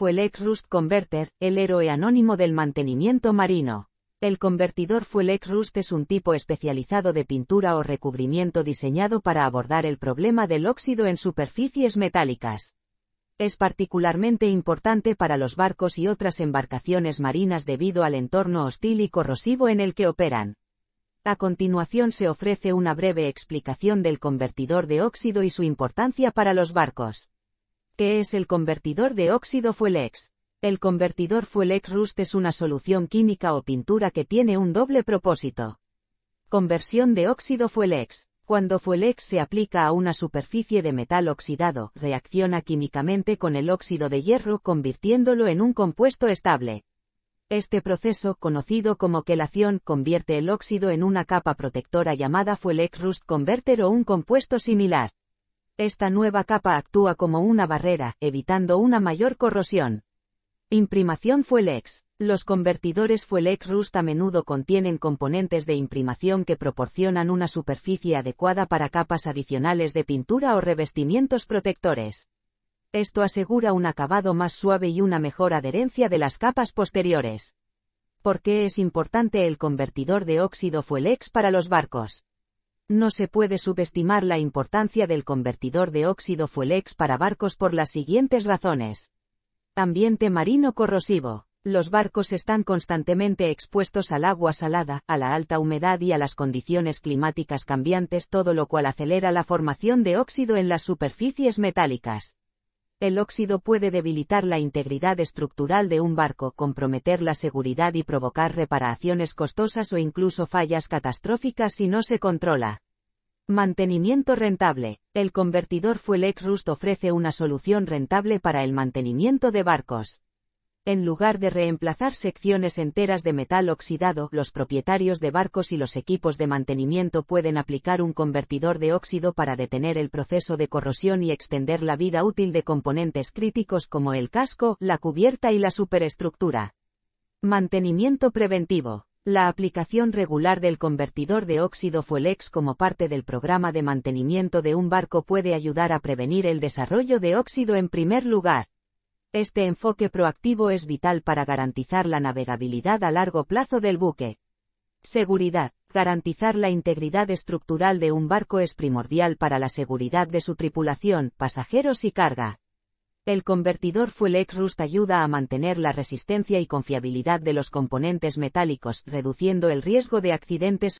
fue rust Converter, el héroe anónimo del mantenimiento marino. El convertidor Fuel X-Rust es un tipo especializado de pintura o recubrimiento diseñado para abordar el problema del óxido en superficies metálicas. Es particularmente importante para los barcos y otras embarcaciones marinas debido al entorno hostil y corrosivo en el que operan. A continuación se ofrece una breve explicación del convertidor de óxido y su importancia para los barcos. ¿Qué es el convertidor de óxido Fuelex? El convertidor Fuelex Rust es una solución química o pintura que tiene un doble propósito. Conversión de óxido Fuelex. Cuando Fuelex se aplica a una superficie de metal oxidado, reacciona químicamente con el óxido de hierro convirtiéndolo en un compuesto estable. Este proceso, conocido como quelación, convierte el óxido en una capa protectora llamada Fuelex Rust Converter o un compuesto similar. Esta nueva capa actúa como una barrera, evitando una mayor corrosión. Imprimación Fuelex. Los convertidores Fuelex Rust a menudo contienen componentes de imprimación que proporcionan una superficie adecuada para capas adicionales de pintura o revestimientos protectores. Esto asegura un acabado más suave y una mejor adherencia de las capas posteriores. ¿Por qué es importante el convertidor de óxido Fuelex para los barcos? no se puede subestimar la importancia del convertidor de óxido Fuelex para barcos por las siguientes razones. Ambiente marino corrosivo. Los barcos están constantemente expuestos al agua salada, a la alta humedad y a las condiciones climáticas cambiantes, todo lo cual acelera la formación de óxido en las superficies metálicas. El óxido puede debilitar la integridad estructural de un barco, comprometer la seguridad y provocar reparaciones costosas o incluso fallas catastróficas si no se controla. Mantenimiento rentable. El convertidor Fuel Rust ofrece una solución rentable para el mantenimiento de barcos en lugar de reemplazar secciones enteras de metal oxidado, los propietarios de barcos y los equipos de mantenimiento pueden aplicar un convertidor de óxido para detener el proceso de corrosión y extender la vida útil de componentes críticos como el casco, la cubierta y la superestructura. Mantenimiento preventivo. La aplicación regular del convertidor de óxido Fuelex como parte del programa de mantenimiento de un barco puede ayudar a prevenir el desarrollo de óxido en primer lugar. Este enfoque proactivo es vital para garantizar la navegabilidad a largo plazo del buque. Seguridad. Garantizar la integridad estructural de un barco es primordial para la seguridad de su tripulación, pasajeros y carga. El convertidor Fuel X Rust ayuda a mantener la resistencia y confiabilidad de los componentes metálicos, reduciendo el riesgo de accidentes